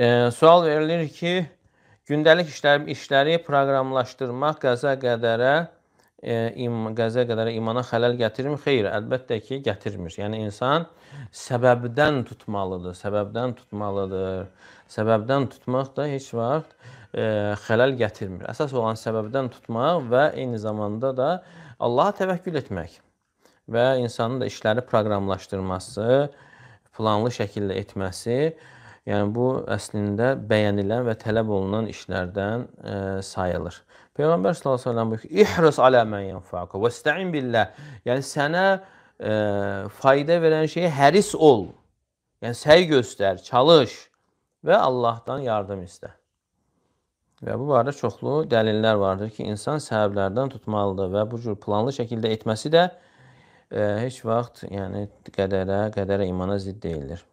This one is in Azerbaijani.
E, sual verilir ki, gündəlik işləri, işləri proqramlaşdırmaq qəza qədərə e, im, qəza qədərə imana xələl gətirmi? Xeyr, əlbəttə ki, gətirmir. Yəni insan səbəbdən tutmalıdır, səbəbdən tutmalıdır. Səbəbdən tutmaq da heç vaxt E, xələl gətirmir. Əsas olan səbəbdən tutmaq və eyni zamanda da Allaha təvəkkül etmək və insanın da işləri proqramlaşdırması, planlı şəkildə etməsi, yəni bu əslində bəyənilən və tələb olunan işlərdən ə, e, sayılır. Peyğəmbər sallallahu əleyhi və səlləm buyurur: "İhris alə men yenfa'uka vesta'in billah." Yəni sənə ə, e, fayda verən şeyə həris ol. Yəni səy göstər, çalış və Allahdan yardım istə. Və bu barədə çoxlu dəlillər vardır ki, insan səbəblərdən tutmalıdır və bu cür planlı şəkildə etməsi də e, heç vaxt, yəni qədərə, qədərə imana zidd deyildir.